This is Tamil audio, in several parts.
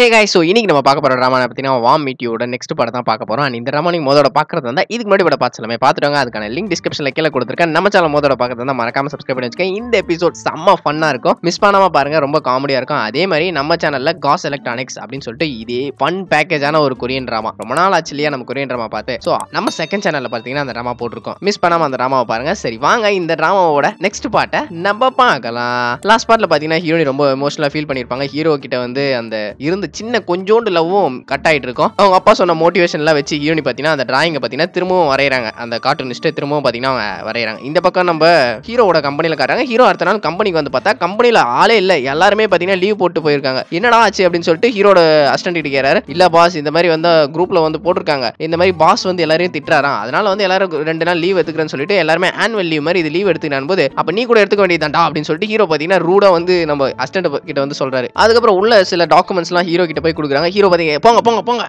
ஹே காய் ஸோ இன்றைக்கி நம்ம பார்க்க போகிற ட்ராமா பார்த்தீங்கன்னா வாம் மீட்டியோட நெக்ஸ்ட் படம் தான் பார்க்க போகிறோம் அண்ட் இந்த ட்ராமா மோதோட பார்க்குறது வந்து இதுக்கு முன்னாடி படம் பார்த்துலாமே பார்த்துட்டோங்க அதுக்கான லிங்க் டிஸ்கிரிப்ஷனில் கீழே கொடுத்துருக்கேன் நம்ம சேனல் மோதோட பார்க்குறது தான் மறக்காம சப்ஸ்கிரைப் பண்ணி வச்சுக்கேன் இந்த எபிசோட் செம்ம ஃபன்னாக இருக்கும் மிஸ் பண்ணாமல் பாருங்கள் ரொம்ப காமெடியாக இருக்கும் அதே மாதிரி நம்ம சேனலில் காஸ் எலக்ட்ரானிக்ஸ் அப்படின்னு சொல்லிட்டு இதே ஃபன் பேக்கேஜான ஒரு கொரியன் ட்ராமா ரொம்ப நாள் ஆச்சு இல்லையா நம்ம கொரியன் ட்ராமா பார்த்து ஸோ நம்ம செகண்ட் சேனலில் பார்த்தீங்கன்னா அந்த ட்ராமா போட்டிருக்கோம் மிஸ் பண்ணாமல் அந்த ட்ராமாவை பாருங்கள் சரி வாங்க இந்த ட்ராமாவோட நெக்ஸ்ட் பாட்டை நம்ம பார்க்கலாம் லாஸ்ட் பாட்டில் பார்த்தீங்கன்னா ஹீரோனி ரொம்ப எமோஷனலாக ஃபீல் பண்ணியிருப்பாங்க ஹீரோ கிட்ட வந்து அந்த இருந்த இந்த சின்ன கொஞ்சோண்டு லவ்வும் கட் ஆகிட்டு இருக்கும் அவங்க அப்பா சொன்ன மோட்டிவேஷன்லாம் வச்சு ஈவனி பார்த்தீங்கன்னா அந்த டிராயிங்கை பார்த்தீங்கன்னா திரும்பவும் வரைகிறாங்க அந்த கார்ட்டூனிஸ்ட்டை திரும்பவும் பார்த்தீங்கன்னா அவங்க வரைகிறாங்க இந்த பக்கம் நம்ம ஹீரோவோட கம்பெனியில் காட்டுறாங்க ஹீரோ அடுத்த நாள் கம்பெனிக்கு வந்து பார்த்தா கம்பெனியில் ஆளே இல்லை எல்லாருமே பார்த்தீங்கன்னா லீவ் போட்டு போயிருக்காங்க என்னடா ஆச்சு அப்படின்னு சொல்லிட்டு ஹீரோட அசிஸ்டன்ட் கேட்கிறாரு இல்லை பாஸ் இந்த மாதிரி வந்து குரூப்பில் வந்து போட்டிருக்காங்க இந்த மாதிரி பாஸ் வந்து எல்லாரையும் திட்டுறாராம் அதனால வந்து எல்லாரும் ரெண்டு நாள் லீவ் எடுத்துக்கிறேன்னு சொல்லிட்டு எல்லாருமே ஆனுவல் லீவ் மாதிரி இது லீவ் எடுத்துக்கிறான் போது அப்போ நீ கூட எடுத்துக்க வேண்டியதாண்டா அப்படின்னு சொல்லிட்டு ஹீரோ பார்த்தீங்கன்னா ரூடாக வந்து நம்ம அஸ்டன்ட் கிட்ட வந்து சொல்கிறாரு அதுக்கப்புறம் உள்ள சில டாக்குமெண்ட்ஸ்லாம் ஹீரோ கிட்ட போய் கொடுக்குறாங்க ஹீரோ பார்த்தீங்க போங்க போங்க போங்க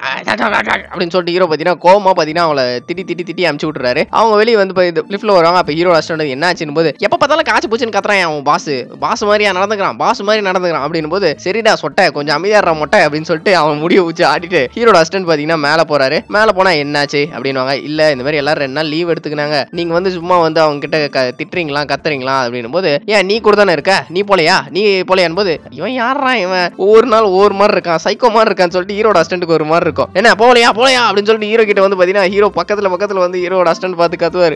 அப்படின்னு சொல்லிட்டு ஹீரோ பார்த்தீங்கன்னா கோமா பார்த்தீங்கன்னா அவளை திட்டி திட்டி திட்டி அமுச்சு விட்டுறாரு அவங்க வெளியே வந்து இந்த லிஃப்ட்ல வருவாங்க அப்போ ஹீரோ அஸ்டண்ட் என்ன ஆச்சுன்னு போது எப்போ பார்த்தாலும் காசு போச்சுன்னு கத்துறான் அவன் பாஸ் பாஸ் மாதிரியா நடந்துக்கிறான் பாஸ் மாதிரி நடந்துக்கிறான் அப்படின்னு போது சரிடா சொட்டை கொஞ்சம் அமைதியாடுற மொட்டை அப்படின்னு சொல்லிட்டு அவன் முடிவு வச்சு ஆட்டிட்டு ஹீரோட அஸ்டண்ட் பார்த்தீங்கன்னா மேலே போறாரு மேலே போனால் என்னாச்சு அப்படின்னு இல்லை இந்த மாதிரி எல்லாரும் ரெண்டு நாள் லீவ் எடுத்துக்கினாங்க நீங்கள் வந்து சும்மா வந்து அவங்க கிட்ட திட்டுறீங்களா கத்துறீங்களா அப்படின்னும் போது ஏன் நீ கூட தானே இருக்க நீ போலையா நீ போலையான் போது இவன் யாரா இவன் ஒவ்வொரு நாள் ஒவ்வொரு மாதிரி இருக்கான் இருக்கான் சைக்கோ மாதிரி இருக்கான்னு சொல்லிட்டு ஹீரோட அஸ்டண்ட்டுக்கு ஒரு மாதிரி இருக்கும் என்ன போலையா போலையா அப்படின்னு சொல்லிட்டு ஹீரோ கிட்ட வந்து பாத்தீங்கன்னா ஹீரோ பக்கத்துல பக்கத்துல வந்து ஹீரோட அஸ்டன்ட் பார்த்து கத்துவார்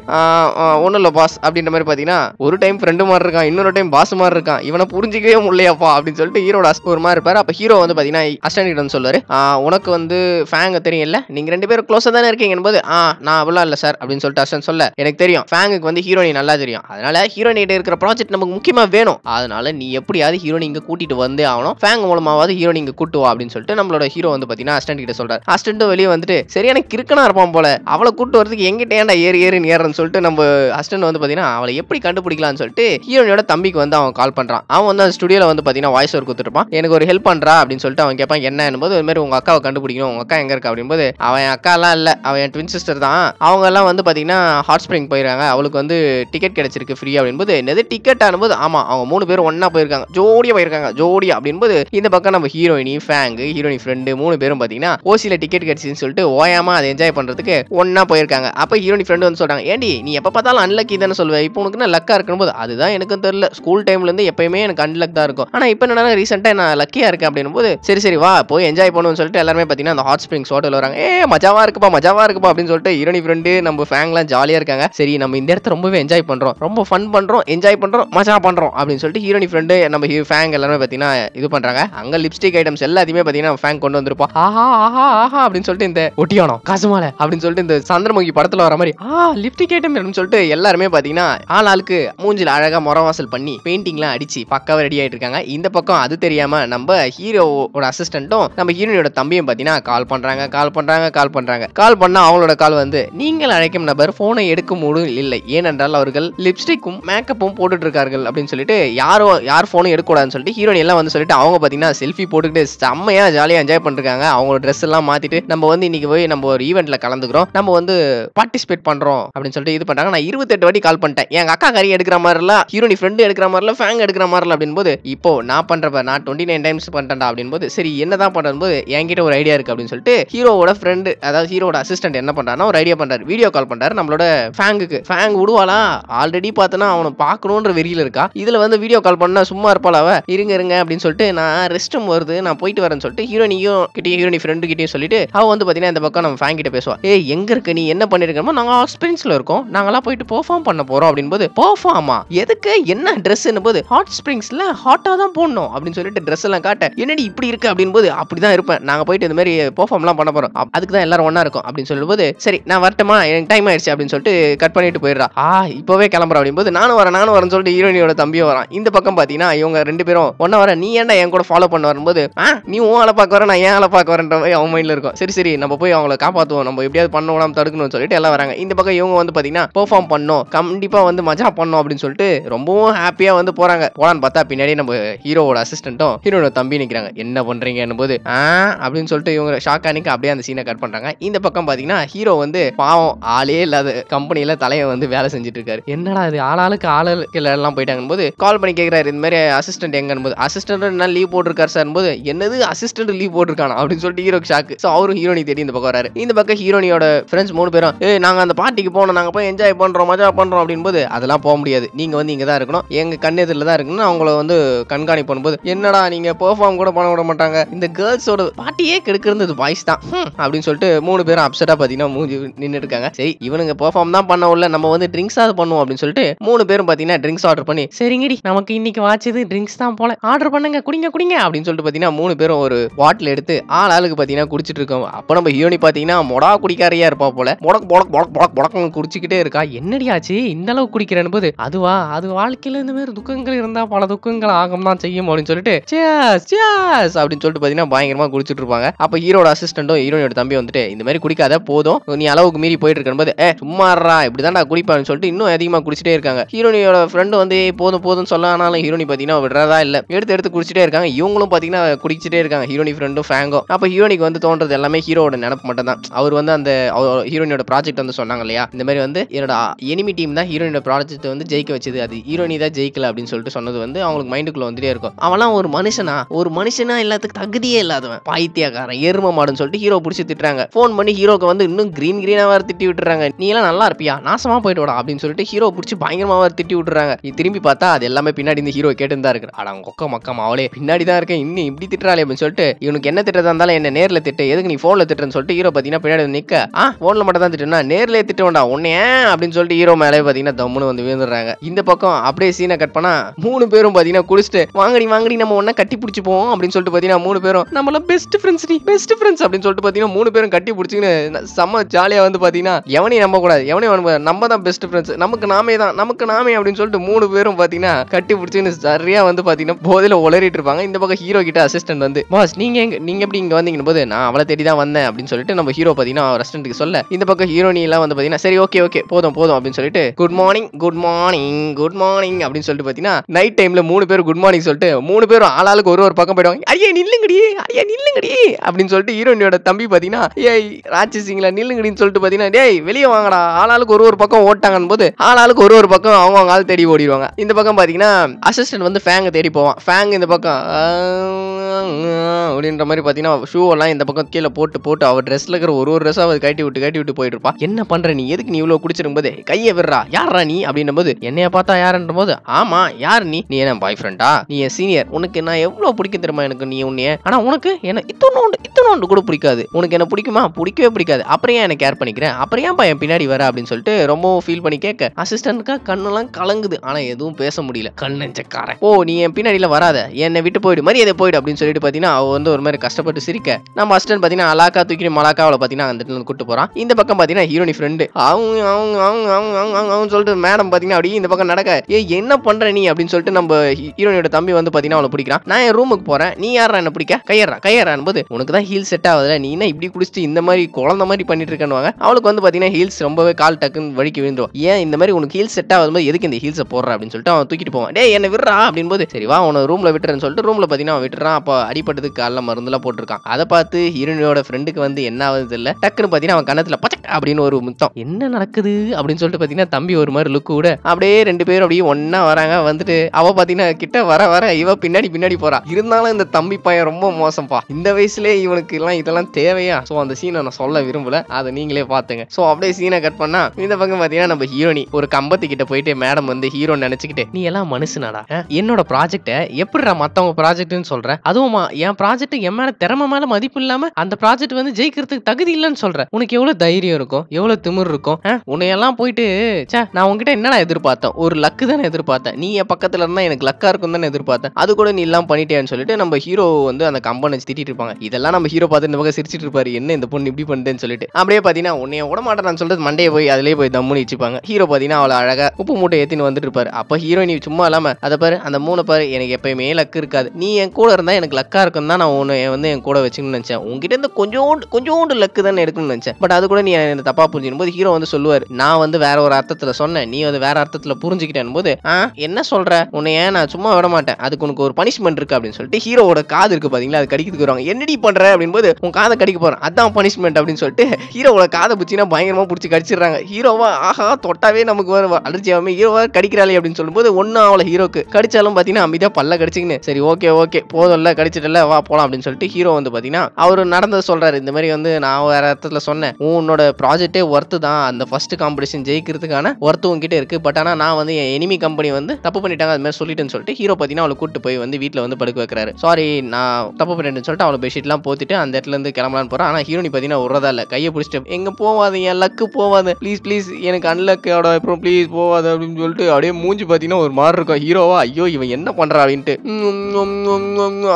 ஒன்றும் இல்லை பாஸ் அப்படின்ற மாதிரி பாத்தீங்கன்னா ஒரு டைம் ஃப்ரெண்டு மாதிரி இருக்கான் இன்னொரு டைம் பாஸ் மாதிரி இருக்கான் இவனை புரிஞ்சிக்கவே முடியலையாப்பா அப்படின்னு சொல்லிட்டு ஹீரோட ஒரு மாதிரி இருப்பாரு அப்போ ஹீரோ வந்து பாத்தீங்கன்னா அஸ்டன் கிட்ட சொல்லுவாரு உனக்கு வந்து ஃபேங்க தெரியும்ல நீங்க ரெண்டு பேரும் க்ளோஸா தானே இருக்கீங்க போது ஆ நான் அவ்வளோ இல்லை சார் அப்படின்னு சொல்லிட்டு அஸ்டன் சொல்ல எனக்கு தெரியும் ஃபேங்குக்கு வந்து ஹீரோனி நல்லா தெரியும் அதனால ஹீரோனிட்ட இருக்கிற ப்ராஜெக்ட் நமக்கு முக்கியமா வேணும் அதனால நீ எப்படியாவது ஹீரோனி இங்க கூட்டிட்டு வந்தே ஆகணும் ஃபேங் மூலமாவது ஹீரோனி இங்க கூட்டு அப்படின்னு சொல்லிட்டு நம்மளோட ஹீரோ வந்து பார்த்தீங்கன்னா அஸ்டன்ட் கிட்ட சொல்றாரு அஸ்டன்ட்டும் வெளியே வந்துட்டு சரியான கிறுக்கனா இருப்பான் போல அவளை கூட்டு வரதுக்கு எங்கிட்ட ஏன்டா ஏறி ஏறி ஏறன்னு சொல்லிட்டு நம்ம அஸ்டன்ட் வந்து பார்த்தீங்கன்னா அவளை எப்படி கண்டுபிடிக்கலாம்னு சொல்லிட்டு ஹீரோனியோட தம்பிக்கு வந்து அவன் கால் பண்ணுறான் அவன் வந்து அந்த ஸ்டுடியோவில் வந்து பார்த்தீங்கன்னா வாய்ஸ் ஒர்க் கொடுத்துருப்பான் எனக்கு ஒரு ஹெல்ப் பண்றா அப்படின்னு சொல்லிட்டு அவன் கேட்பான் என்னன்னு போது மாதிரி உங்கள் அக்காவை கண்டுபிடிக்கணும் உங்க அக்கா எங்கே இருக்கா அப்படின்போது அவன் அக்கா எல்லாம் இல்லை அவன் என் ட்வின் சிஸ்டர் தான் அவங்கெல்லாம் வந்து பார்த்தீங்கன்னா ஹாட் ஸ்பிரிங் போயிருக்காங்க அவளுக்கு வந்து டிக்கெட் கிடைச்சிருக்கு ஃப்ரீ அப்படின்போது என்னது டிக்கெட் ஆனும்போது ஆமா அவங்க மூணு பேரும் ஒன்றா போயிருக்காங்க ஜோடியாக போயிருக்காங்க ஜோடியா அப்படின்போது இந்த பக்கம் நம்ம ஹீரோயினி ஃபேன் ஷேராங் ஹீரோனி ஃப்ரெண்டு மூணு பேரும் பார்த்தீங்கன்னா ஓசியில் டிக்கெட் கிடச்சின்னு சொல்லிட்டு ஓயாம அதை என்ஜாய் பண்ணுறதுக்கு ஒன்றா போயிருக்காங்க அப்போ ஹீரோனி ஃப்ரெண்டு வந்து சொல்கிறாங்க ஏண்டி நீ எப்போ பார்த்தாலும் அன்லக்கி தானே சொல்லுவேன் இப்போ உனக்கு நான் லக்காக இருக்கும்போது அதுதான் எனக்கும் தெரியல ஸ்கூல் டைம்லேருந்து எப்பயுமே எனக்கு அன்லக் தான் இருக்கும் ஆனால் இப்போ என்னன்னா ரீசெண்டாக நான் லக்கியாக இருக்கேன் அப்படின்னும் போது சரி சரி வா போய் என்ஜாய் பண்ணுவோம்னு சொல்லிட்டு எல்லாருமே பார்த்தீங்கன்னா அந்த ஹாட் ஸ்பிரிங்ஸ் ஹோட்டல் வராங்க ஏ மஜாவாக இருக்குப்பா மஜாவாக இருக்குப்பா அப்படின்னு சொல்லிட்டு ஹீரோனி ஃப்ரெண்டு நம்ம ஃபேங்லாம் ஜாலியாக இருக்காங்க சரி நம்ம இந்த இடத்த ரொம்பவே என்ஜாய் பண்ணுறோம் ரொம்ப ஃபன் பண்ணுறோம் என்ஜாய் பண்ணுறோம் மஜா பண்ணுறோம் அப்படின்னு சொல்லிட்டு ஹீரோனி ஃப்ரெண்டு நம்ம ஃபேங் எல்லாருமே பார்த்தீங்கன்னா இது பண்ணுறாங்க அங்கே லிப்ஸ்டிக் ஐட்டம்ஸ் எல்லாம் எல்லாத்தையுமே பாத்தீங்கன்னா கொண்டு வந்திருப்போம் ஆஹா ஆஹா ஆஹா அப்படின்னு சொல்லிட்டு இந்த ஒட்டியானோ காசுமால அப்படின்னு சொல்லிட்டு இந்த சந்திரமுகி படத்தில் வர மாதிரி ஆ லிப்ட் கேட்டம் அப்படின்னு சொல்லிட்டு எல்லாருமே பார்த்தீங்கன்னா ஆள் ஆளுக்கு மூஞ்சில் அழகாக முறவாசல் பண்ணி பெயிண்டிங்லாம் அடிச்சு பக்காவாக ரெடி ஆகிட்டு இருக்காங்க இந்த பக்கம் அது தெரியாமல் நம்ம ஹீரோவோட அசிஸ்டண்ட்டும் நம்ம ஹீரோனோட தம்பியும் பார்த்தீங்கன்னா கால் பண்ணுறாங்க கால் பண்ணுறாங்க கால் பண்ணுறாங்க கால் பண்ணால் அவங்களோட கால் வந்து நீங்கள் அழைக்கும் நபர் ஃபோனை எடுக்க முடியும் இல்லை ஏனென்றால் அவர்கள் லிப்ஸ்டிக்கும் மேக்கப்பும் போட்டுட்டு இருக்கார்கள் அப்படின்னு சொல்லிட்டு யாரோ யார் ஃபோனும் எடுக்கக்கூடாதுன்னு சொல்லிட்டு ஹீரோயின் எல்லாம் வந்து சொல்லிட்டு அவங்க பார்த்தீங்கன்னா செல்ஃபி போட்டுக்கிட்டு செம்மையா ஜாலியாக என்ஜாய் பண்ணிருக்காங்க அவங்களோட ட்ரெஸ் எல்லாம் மாற்றிட்டு நம்ம வந்து இன்னைக்கு போய் நம்ம ஒரு ஈவெண்ட்டில் கலந்துக்கிறோம் நம்ம வந்து பார்ட்டிசிபேட் பண்ணுறோம் அப்படின்னு சொல்லிட்டு இது பண்ணுறாங்க நான் இருபத்தெட்டு வாட்டி கால் பண்ணிட்டேன் எங்கள் அக்கா கறி எடுக்கிற மாதிரிலாம் ஹீரோனி ஃப்ரெண்டு எடுக்கிற மாதிரிலாம் ஃபேங் எடுக்கிற மாதிரி மாதிரிலாம் போது இப்போ நான் பண்ணுறப்ப நான் டுவெண்ட்டி நைன் டைம்ஸ் அப்படின்னு போது சரி என்ன தான் போது என்கிட்ட ஒரு ஐடியா இருக்குது அப்படின்னு சொல்லிட்டு ஹீரோவோட ஃப்ரெண்டு அதாவது ஹீரோட அசிஸ்டன்ட் என்ன பண்றானா ஒரு ஐடியா பண்றாரு வீடியோ கால் பண்றாரு நம்மளோட ஃபேங்குக்கு ஃபேங் விடுவாளா ஆல்ரெடி பார்த்தோன்னா அவனை பார்க்கணுன்ற வெறியில் இருக்கா இதில் வந்து வீடியோ கால் பண்ணால் சும்மா இருப்பாளாவ இருங்க இருங்க அப்படின்னு சொல்லிட்டு நான் ரெஸ்ட் வருது நான் போயிட்டு வரேன்னு சொல்லிட்டு ஹீரோனியும் கிட்டேயும் ஹீரோனி ஃப்ரெண்டு கிட்டையும் சொல்லிட்டு அவன் வந்து பார்த்தீங்கன்னா இந்த பக்கம் நம்ம ஃபேன் கிட்ட பேசுவான் ஏ எங்க இருக்க நீ என்ன பண்ணிருக்கோமோ நாங்கள் ஹாட்ஸ்பிரிங்ஸ்ல இருக்கோம் நாங்களாம் போயிட்டு பெர்ஃபார்ம் பண்ண போறோம் அப்படின்னு போது பெர்ஃபார்மா எதுக்கு என்ன ட்ரெஸ்ன்னு போது ஹாட் ஸ்ப்ரிங்ஸ்ல ஹாட்டா தான் போடணும் அப்படின்னு சொல்லிட்டு ட்ரெஸ் எல்லாம் காட்ட என்னடி இப்படி இருக்கு அப்படின்னு போது அப்படிதான் இருப்பேன் நாங்க போயிட்டு இந்த மாதிரி பெர்ஃபார்ம்லாம் பண்ண போறோம் அதுக்கு தான் எல்லாரும் ஒன்னா இருக்கும் அப்படின்னு சொல்லும்போது சரி நான் வரட்டுமா எனக்கு டைம் ஆயிடுச்சு அப்படின்னு சொல்லிட்டு கட் பண்ணிட்டு போயிடுறா ஆ இப்பவே கிளம்புறா அப்படின்போது நானும் வரேன் நானும் வரேன் சொல்லிட்டு ஹீரோனியோட தம்பியும் வரான் இந்த பக்கம் பாத்தீங்கன்னா இவங்க ரெண்டு பேரும் ஒன்னா வர நீ என்ன என் கூட ஃபாலோ பண்ண வரும்போது நீ உன் ஆளை பார்க்க வர நான் ஏன் ஆளை பார்க்க வரேன்ற மாதிரி அவன் மைண்டில் இருக்கும் சரி சரி நம்ம போய் அவங்கள காப்பாற்றுவோம் நம்ம எப்படியாவது பண்ண தடுக்கணும்னு சொல்லிட்டு எல்லாம் வராங்க இந்த பக்கம் இவங்க வந்து பார்த்தீங்கன்னா பெர்ஃபார்ம் பண்ணோம் கண்டிப்பாக வந்து மஜா பண்ணோம் அப்படின்னு சொல்லிட்டு ரொம்பவும் ஹாப்பியாக வந்து போகிறாங்க போகலான்னு பார்த்தா பின்னாடி நம்ம ஹீரோவோட அசிஸ்டண்ட்டும் ஹீரோட தம்பி நிற்கிறாங்க என்ன பண்ணுறீங்கன்னு போது ஆ அப்படின்னு சொல்லிட்டு இவங்க ஷாக் அணிக்கு அப்படியே அந்த சீனை கட் பண்ணுறாங்க இந்த பக்கம் பார்த்தீங்கன்னா ஹீரோ வந்து பாவம் ஆளே இல்லாத கம்பெனியில் தலையை வந்து வேலை செஞ்சுட்டு இருக்காரு என்னடா அது ஆளாளுக்கு ஆளுக்கு எல்லாம் போயிட்டாங்க போது கால் பண்ணி கேட்குறாரு இந்த மாதிரி அசிஸ்டன்ட் எங்கன்னு போது அசிஸ்டன்ட் என்ன லீவ் போட்டிருக்காரு சார் போது என்னது வந்து அசிஸ்டன்ட் லீவ் போட்டுருக்கான அப்படின்னு சொல்லிட்டு ஹீரோ ஷாக்கு ஸோ அவரும் ஹீரோனி தேடி இந்த பக்கம் வராரு இந்த பக்கம் ஹீரோனியோட ஃப்ரெண்ட்ஸ் மூணு பேரும் ஏ நாங்கள் அந்த பார்ட்டிக்கு போனோம் நாங்கள் போய் என்ஜாய் பண்ணுறோம் மஜா பண்ணுறோம் அப்படின்போது அதெல்லாம் போக முடியாது நீங்கள் வந்து இங்கே தான் இருக்கணும் எங்கள் கண் எதிரில் தான் இருக்கணும்னு அவங்கள வந்து கண்காணிப்பு பண்ணும்போது என்னடா நீங்கள் பெர்ஃபார்ம் கூட பண்ண விட மாட்டாங்க இந்த கேர்ள்ஸோட பார்ட்டியே கெடுக்கிறது பாய்ஸ் தான் அப்படின்னு சொல்லிட்டு மூணு பேரும் அப்செட்டாக பார்த்தீங்கன்னா மூஞ்சி நின்றுட்டு இருக்காங்க சரி இவனுங்க பெர்ஃபார்ம் தான் பண்ண உள்ள நம்ம வந்து ட்ரிங்க்ஸாவது பண்ணுவோம் அப்படின்னு சொல்லிட்டு மூணு பேரும் பார்த்தீங்கன்னா ட்ரிங்க்ஸ் ஆர்டர் பண்ணி சரிங்கடி நமக்கு இன்னைக்கு வாச்சது ட்ரிங்க்ஸ் தான் போல ஆர்டர் பண்ணுங்க குடிங்க குடிங்க அப்படின்னு சொல்லிட்டு பார்த்தீங்கன்னா மூணு பேர் பேரும் ஒரு பாட்டில் எடுத்து ஆள் ஆளுக்கு பார்த்தீங்கன்னா குடிச்சிட்டு இருக்கோம் அப்போ நம்ம ஹியோனி பார்த்தீங்கன்னா மொடா குடிக்காரையா இருப்பா போல முடக் புடக் புடக் புடக் புடக்கம் குடிச்சிக்கிட்டே இருக்கா என்னடியாச்சு இந்த அளவு குடிக்கிறேன்னு போது அதுவா அது வாழ்க்கையில இந்த மாதிரி துக்கங்கள் இருந்தால் பல துக்கங்கள் ஆகும் தான் செய்யும் அப்படின்னு சொல்லிட்டு சேஸ் சேஸ் அப்படின்னு சொல்லிட்டு பார்த்தீங்கன்னா பயங்கரமாக குடிச்சிட்டு இருப்பாங்க அப்போ ஹீரோட அசிஸ்டண்ட்டும் ஹீரோனோட தம்பி வந்துட்டு இந்த மாதிரி குடிக்காத போதும் நீ அளவுக்கு மீறி போயிட்டு இருக்கணும் போது ஏ சும்மாறா இப்படி தான் நான் குடிப்பான்னு சொல்லிட்டு இன்னும் அதிகமாக குடிச்சிட்டே இருக்காங்க ஹீரோனியோட ஃப்ரெண்டு வந்து போதும் போதும் சொல்ல ஆனாலும் ஹீரோனி பார்த்தீங்கன்னா விடுறதா இல்லை எடுத்து எடுத்து குடிச்சிட்டே இருக்காங்க இவங்களும் பார்த்தீங்கன்னா குடிச்சிட்டே பேசிக்கிட்டே இருக்காங்க ஹீரோனி ஃப்ரெண்டும் ஃபேங்கோ அப்போ ஹீரோனிக்கு வந்து தோன்றது எல்லாமே ஹீரோட நினப்பு மட்டும் தான் அவர் வந்து அந்த ஹீரோனியோட ப்ராஜெக்ட் வந்து சொன்னாங்க இல்லையா இந்த மாதிரி வந்து என்னோட எனிமி டீம் தான் ஹீரோனியோட ப்ராஜெக்ட் வந்து ஜெயிக்க வச்சது அது ஹீரோனி தான் ஜெயிக்கல அப்படின்னு சொல்லிட்டு சொன்னது வந்து அவங்களுக்கு மைண்டுக்குள்ள வந்துட்டே இருக்கும் அவெல்லாம் ஒரு மனுஷனா ஒரு மனுஷனா எல்லாத்துக்கு தகுதியே இல்லாதவன் பாய்த்தியக்காரன் எரும மாடுன்னு சொல்லிட்டு ஹீரோ பிடிச்சி திட்டுறாங்க ஃபோன் பண்ணி ஹீரோக்கு வந்து இன்னும் கிரீன் கிரீனாக வேறு திட்டி விட்டுறாங்க நீ எல்லாம் நல்லா இருப்பியா நாசமா போயிட்டு வாடா அப்படின்னு சொல்லிட்டு ஹீரோ பிடிச்சி பயங்கரமாக வேறு திட்டி விட்டுறாங்க திரும்பி பார்த்தா அது எல்லாமே பின்னாடி இந்த ஹீரோ கேட்டு தான் இருக்கு அட அவங்க அவளே பின்னாடி தான் இருக்கேன் இன்னும் இப்படி திட்டுறாளே அப்படின்னு சொல்லிட்டு இவனுக்கு என்ன திட்டதா இருந்தாலும் என்ன நேர்ல திட்டு எதுக்கு நீ போன்ல திட்டுன்னு சொல்லிட்டு ஹீரோ பாத்தீங்கன்னா பின்னாடி நிக்க ஆ ஃபோனில் மட்டும் தான் திட்டுனா நேர்லேயே திட்ட வேண்டாம் உன்னே அப்படின்னு சொல்லிட்டு ஹீரோ மேலே பாத்தீங்கன்னா தம்முன்னு வந்து விழுந்துடுறாங்க இந்த பக்கம் அப்படியே சீனை கட் பண்ணா மூணு பேரும் பாத்தீங்கன்னா குடிச்சிட்டு வாங்கடி வாங்கடி நம்ம ஒன்றா கட்டி பிடிச்சி போவோம் அப்படின்னு சொல்லிட்டு பாத்தீங்கன்னா மூணு பேரும் நம்மள பெஸ்ட் ஃப்ரெண்ட்ஸ் நீ பெஸ்ட் ஃப்ரெண்ட்ஸ் அப்படின்னு சொல்லிட்டு பாத்தீங்கன்னா மூணு பேரும் கட்டி பிடிச்சிங்கன்னு செம்ம ஜாலியாக வந்து பாத்தீங்கன்னா எவனையும் நம்ப கூடாது எவனையும் நம்ப நம்ம தான் பெஸ்ட் ஃப்ரெண்ட்ஸ் நமக்கு நாமே தான் நமக்கு நாமே அப்படின்னு சொல்லிட்டு மூணு பேரும் பாத்தீங்கன்னா கட்டி பிடிச்சின்னு சரியா வந்து பார்த்தீங்கன்னா போதையில் உளறிட்டு இருப்பாங்க இந்த பக்கம் ஹீரோ கிட்ட அசிஸ்டன்ட் வந்து வந்து பாஸ் நீங்க எங்க நீங்க எப்படி இங்க வந்தீங்கன்னு போது நான் அவளை தேடி தான் வந்தேன் அப்படின்னு சொல்லிட்டு நம்ம ஹீரோ பாத்தீங்கன்னா ரெஸ்டாரண்ட்டுக்கு சொல்ல இந்த பக்கம் ஹீரோனி எல்லாம் வந்து பாத்தீங்கன்னா சரி ஓகே ஓகே போதும் போதும் அப்படின்னு சொல்லிட்டு good morning good morning good morning அப்படின்னு சொல்லிட்டு பாத்தீங்கன்னா நைட் டைம்ல மூணு பேர் குட் மார்னிங் சொல்லிட்டு மூணு பேரும் ஆளாளுக்கு ஒரு ஒரு பக்கம் போயிடுவாங்க ஐயா நில்லுங்கடி ஐயா நில்லுங்கடி அப்படின்னு சொல்லிட்டு ஹீரோனியோட தம்பி பாத்தீங்கன்னா ஏய் ராட்சசிங்களா நில்லுங்கடின்னு சொல்லிட்டு பாத்தீங்கன்னா டேய் வெளியே வாங்கடா ஆளாளுக்கு ஒரு ஒரு பக்கம் ஓட்டாங்கன்னு போது ஆளாளுக்கு ஒரு ஒரு பக்கம் அவங்க அவங்க ஆள் தேடி ஓடிடுவாங்க இந்த பக்கம் பாத்தீங்கன்னா அசிஸ்டன்ட் வந்து ஃபேங்க தேடி போவான் ஃபேங் இந்த பக்கம் அப்படின்ற மாதிரி பார்த்தீங்கன்னா ஷூவெல்லாம் இந்த பக்கம் கீழே போட்டு போட்டு அவர் ட்ரெஸ்ல இருக்கிற ஒரு ஒரு ட்ரெஸ்ஸாக அவர் கட்டி விட்டு கட்டி விட்டு போயிட்டு என்ன பண்ணுற நீ எதுக்கு நீ இவ்வளோ குடிச்சிடும் கையை விடுறா யாரா நீ அப்படின்ற போது என்னைய பார்த்தா யாருன்ற போது ஆமா யார் நீ நீ என்ன பாய் ஃப்ரெண்டா நீ என் சீனியர் உனக்கு நான் எவ்வளோ பிடிக்க தெரியுமா எனக்கு நீ உன்னைய ஆனா உனக்கு என்ன இத்தனை ஒன்று கூட பிடிக்காது உனக்கு என்ன பிடிக்குமா பிடிக்கவே பிடிக்காது அப்புறம் ஏன் எனக்கு கேர் பண்ணிக்கிறேன் அப்புறம் ஏன் என் பின்னாடி வர அப்படின்னு சொல்லிட்டு ரொம்ப ஃபீல் பண்ணி கேட்க அசிஸ்டன்ட்க்கா கண்ணெல்லாம் கலங்குது ஆனால் எதுவும் பேச முடியல கண்ணஞ்சக்காரன் ஓ நீ என் பின்னாடியில் வராத என்னை விட்டு போயிடு மரியாதை போயிடு அப்படின்னு சொல்லிட்டு பார்த்தீங்கன்னா அவ வந்து ஒரு மாதிரி கஷ்டப்பட்டு சிரிக்க நம்ம அஸ்டன் பார்த்தீங்கன்னா அலாக்கா தூக்கி மலாக்காவில் பார்த்தீங்கன்னா அந்த கூட்டு போகிறான் இந்த பக்கம் பார்த்தீங்கன்னா ஹீரோனி ஃப்ரெண்டு அவங்க அவங்க அவங்க அவங்க அவங்க அவங்க அவங்க சொல்லிட்டு மேடம் பார்த்தீங்கன்னா அப்படியே இந்த பக்கம் நடக்க ஏ என்ன பண்ணுற நீ அப்படின்னு சொல்லிட்டு நம்ம ஹீரோனியோட தம்பி வந்து பார்த்தீங்கன்னா அவளை பிடிக்கிறான் நான் என் ரூமுக்கு போகிறேன் நீ யாரா என்ன பிடிக்க கையறா கையறான் போது உனக்கு தான் ஹீல் செட் ஆகுதுல நீ என்ன இப்படி குடிச்சிட்டு இந்த மாதிரி குழந்த மாதிரி பண்ணிட்டு இருக்கேன்னு அவளுக்கு வந்து பார்த்தீங்கன்னா ஹீல்ஸ் ரொம்பவே கால் டக்குன்னு வழிக்கு விழுந்துடும் ஏன் இந்த மாதிரி உனக்கு ஹீல்ஸ் செட் ஆகுது போது எதுக்கு இந்த ஹீல்ஸை போடுற அப்படின்னு சொல்லிட்டு அவன் தூக்கிட்டு போவான் டே என்ன விடுறா அப்படின்னு போது சரி வா உன ரூமில் விட்டுறேன்னு சொல்லிட்டு ரூமில் பார்த்தீங்கன்னா அவன் விட்டுறான் அப்போ அடிபட்டதுக்கு காலில் மருந்துலாம் போட்டிருக்கான் அதை பார்த்து ஹீரோனியோட ஃப்ரெண்டுக்கு வந்து என்ன ஆகுது இல்லை டக்குன்னு பார்த்தீங்கன்னா அவன் கணத்தில் பச்சக் அப்படின்னு ஒரு முத்தம் என்ன நடக்குது அப்படின்னு சொல்லிட்டு பார்த்தீங்கன்னா தம்பி ஒரு மாதிரி லுக்கு கூட அப்படியே ரெண்டு பேரும் அப்படியே ஒன்றா வராங்க வந்துட்டு அவள் பார்த்தீங்கன்னா கிட்ட வர வர இவ பின்னாடி பின்னாடி போறான் இருந்தாலும் இந்த தம்பி பையன் ரொம்ப மோசம்ப்பா இந்த வயசுலேயே இவனுக்கு எல்லாம் இதெல்லாம் தேவையா ஸோ அந்த சீனை நான் சொல்ல விரும்பல அதை நீங்களே பார்த்துங்க ஸோ அப்படியே சீனை கட் பண்ணா இந்த பக்கம் பார்த்தீங்கன்னா நம்ம ஹீரோனி ஒரு கம்பத்துக்கிட்ட போயிட்டு மேடம் வந்து ஹீரோ நினைச்சுக்கிட்டு நீ எல்லாம் மனுஷனாடா என்னோட ப்ராஜெக்ட்டை எப்படிடா மற்றவங்க ப்ராஜெக்ட்னு சொல்கிறேன் அதுவும் நான் என் ப்ராஜெக்ட் என் மேல திறமை மேல மதிப்பு இல்லாம அந்த ப்ராஜெக்ட் வந்து ஜெயிக்கிறதுக்கு தகுதி இல்லைன்னு சொல்றேன் உனக்கு எவ்வளவு தைரியம் இருக்கும் எவ்வளவு திமிர் இருக்கும் உன்னையெல்லாம் போயிட்டு சே நான் உன்கிட்ட என்னடா எதிர்பார்த்தேன் ஒரு லக்கு தானே எதிர்பார்த்தேன் நீ என் பக்கத்துல இருந்தா எனக்கு லக்கா இருக்கும் தானே எதிர்பார்த்தேன் அது கூட நீ எல்லாம் பண்ணிட்டேன்னு சொல்லிட்டு நம்ம ஹீரோ வந்து அந்த கம்பெனி வச்சு திட்டிட்டு இருப்பாங்க இதெல்லாம் நம்ம ஹீரோ பார்த்து இந்த பக்கம் சிரிச்சிட்டு இருப்பாரு என்ன இந்த பொண்ணு இப்படி பண்ணுதுன்னு சொல்லிட்டு அப்படியே பாத்தீங்கன்னா உன்னைய விட மாட்டேன் சொல்லிட்டு மண்டே போய் அதுலேயே போய் தம்முனி வச்சுப்பாங்க ஹீரோ பாத்தீங்கன்னா அவளை அழகா உப்பு மூட்டை ஏத்தின்னு வந்துட்டு இருப்பாரு அப்ப ஹீரோயின் சும்மா இல்லாம அதை பாரு அந்த மூணு பாரு எனக்கு எப்பயுமே லக்கு இருக்காது நீ என் கூட இருந்தா எனக்கு லக்க லக்காக இருக்கும் தான் நான் உன்னை வந்து என் கூட வச்சுக்கணும்னு நினச்சேன் உங்ககிட்ட இருந்து கொஞ்சோண்டு கொஞ்சோண்டு லக்கு தானே எடுக்கணும்னு நினச்சேன் பட் அது கூட நீ என்ன தப்பாக புரிஞ்சிடும் போது ஹீரோ வந்து சொல்லுவார் நான் வந்து வேற ஒரு அர்த்தத்தில் சொன்னேன் நீ வந்து வேற அர்த்தத்தில் புரிஞ்சுக்கிட்டேன் போது ஆ என்ன சொல்கிற உன்னை ஏன் நான் சும்மா விட மாட்டேன் அதுக்கு உனக்கு ஒரு பனிஷ்மெண்ட் இருக்கு அப்படின்னு சொல்லிட்டு ஹீரோவோட காது இருக்கு பார்த்தீங்களா அது கடிக்கிறதுக்கு வருவாங்க என்னடி பண்ணுற அப்படின்னு போது உன் காதை கடிக்க போகிறேன் அதான் பனிஷ்மெண்ட் அப்படின்னு சொல்லிட்டு ஹீரோவோட காதை பிடிச்சினா பயங்கரமாக பிடிச்சி கடிச்சிடுறாங்க ஹீரோவா ஆஹா தொட்டாவே நமக்கு வரும் அலர்ஜி ஆகாமல் ஹீரோவா கடிக்கிறாளே அப்படின்னு சொல்லும்போது ஒன்றும் அவளை ஹீரோக்கு கடிச்சாலும் பார்த்தீங்கன்னா அமைதியாக பல்ல கடிச்சிக்கின்னு சரி ஓகே ஓகே போதும்ல கடிச்சிட்டு இருக்குல்ல வா போகலாம் அப்படின்னு சொல்லிட்டு ஹீரோ வந்து பார்த்தீங்கன்னா அவர் நடந்தது சொல்கிறாரு இந்த மாதிரி வந்து நான் வேற இடத்துல சொன்னேன் உன்னோட ப்ராஜெக்டே ஒர்த்து தான் அந்த ஃபர்ஸ்ட் காம்படிஷன் ஜெயிக்கிறதுக்கான ஒர்த்து உங்ககிட்ட இருக்குது பட் ஆனால் நான் வந்து என் எனிமி கம்பெனி வந்து தப்பு பண்ணிட்டாங்க அது மாதிரி சொல்லிட்டுன்னு சொல்லிட்டு ஹீரோ பார்த்தீங்கன்னா அவளை கூட்டு போய் வந்து வீட்டில் வந்து படுக்க வைக்கிறாரு சாரி நான் தப்பு பண்ணிட்டேன்னு சொல்லிட்டு அவளை எல்லாம் போத்திட்டு அந்த இடத்துல இருந்து கிளம்பலான்னு போகிறேன் ஆனால் ஹீரோனி பார்த்தீங்கன்னா உறதா இல்ல கையை பிடிச்சிட்டு எங்கே என் லக்கு போவாது ப்ளீஸ் ப்ளீஸ் எனக்கு அன்லக்கோட அப்புறம் ப்ளீஸ் போவாது அப்படின்னு சொல்லிட்டு அப்படியே மூஞ்சி பார்த்தீங்கன்னா ஒரு மாதிரி இருக்கும் ஹீரோவா ஐயோ இவன் என்ன பண்றா அப்படின்ட்டு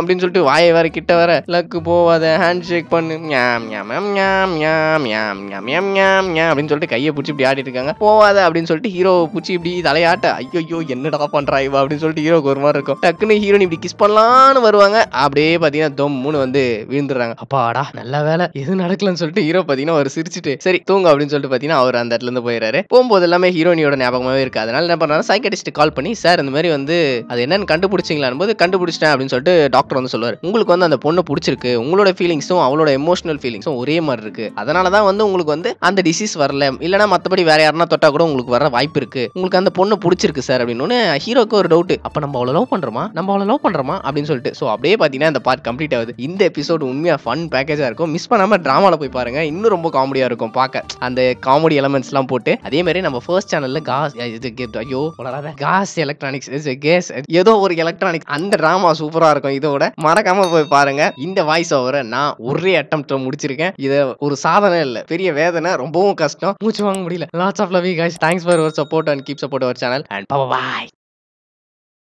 அப்படின்னு சொல்லிட்டு போட்டு வாயை வேற கிட்ட வர லக்கு போவாத ஹேண்ட் ஷேக் பண்ணு ஞாம் ஞாம் ஞாம் ஞாம் ஞாம் ஞாம் ஞாம் ஞாம் ஞாம் அப்படின்னு சொல்லிட்டு கையை பிடிச்சி இப்படி ஆடிட்டு இருக்காங்க போவாத அப்படின்னு சொல்லிட்டு ஹீரோ பிடிச்சி இப்படி தலையாட்ட ஐயோ என்னடா பண்றா அப்படின்னு சொல்லிட்டு ஹீரோக்கு ஒரு மாதிரி இருக்கும் டக்குன்னு ஹீரோனி இப்படி கிஸ் பண்ணலான்னு வருவாங்க அப்படியே பாத்தீங்கன்னா தொம்முன்னு வந்து விழுந்துடுறாங்க அப்பாடா நல்ல வேலை எதுவும் நடக்கலன்னு சொல்லிட்டு ஹீரோ பாத்தீங்கன்னா அவர் சிரிச்சுட்டு சரி தூங்க அப்படின்னு சொல்லிட்டு பாத்தீங்கன்னா அவர் அந்த இடத்துல இருந்து போயிடாரு போகும்போது எல்லாமே ஹீரோனியோட ஞாபகமாவே இருக்கு அதனால என்ன பண்றாரு சைக்கடிஸ்ட் கால் பண்ணி சார் இந்த மாதிரி வந்து அது என்னன்னு கண்டுபிடிச்சிங்களான்னு போது கண்டுபிடிச்சிட்டேன் அப்படின்னு சொல்லிட்டு டாக்டர் வந்து சொல்லுவார் சொல்லுவார் உங்களுக்கு வந்து அந்த பொண்ணு பிடிச்சிருக்கு உங்களோட ஃபீலிங்ஸும் அவளோட எமோஷனல் ஃபீலிங்ஸும் ஒரே மாதிரி இருக்கு அதனால தான் வந்து உங்களுக்கு வந்து அந்த டிசீஸ் வரல இல்லைன்னா மற்றபடி வேற யாரா தொட்டா கூட உங்களுக்கு வர வாய்ப்பு இருக்கு உங்களுக்கு அந்த பொண்ணு பிடிச்சிருக்கு சார் அப்படின்னு ஹீரோக்கு ஒரு டவுட் அப்போ நம்ம அவ்வளோ லவ் பண்ணுறோமா நம்ம அவ்வளோ லவ் பண்ணுறோமா அப்படின்னு சொல்லிட்டு ஸோ அப்படியே பார்த்தீங்கன்னா இந்த பார்ட் கம்ப்ளீட் ஆகுது இந்த எபிசோட் உண்மையாக ஃபன் பேக்கேஜாக இருக்கும் மிஸ் பண்ணாமல் டிராமாவில் போய் பாருங்க இன்னும் ரொம்ப காமெடியாக இருக்கும் பார்க்க அந்த காமெடி எலமெண்ட்ஸ்லாம் போட்டு அதே மாதிரி நம்ம ஃபர்ஸ்ட் சேனலில் காஸ் இது ஐயோ வளராத காஸ் எலக்ட்ரானிக்ஸ் கேஸ் ஏதோ ஒரு எலக்ட்ரானிக்ஸ் அந்த டிராமா சூப்பராக இருக்கும் இதோட மற மறக்காம போய் பாருங்க இந்த வாய்ஸ் ஓவரை நான் ஒரே அட்டம் முடிச்சிருக்கேன் இது ஒரு சாதனை இல்லை பெரிய வேதனை ரொம்பவும் கஷ்டம் மூச்சு வாங்க முடியல lots of love you guys thanks for your support and keep support our channel and bye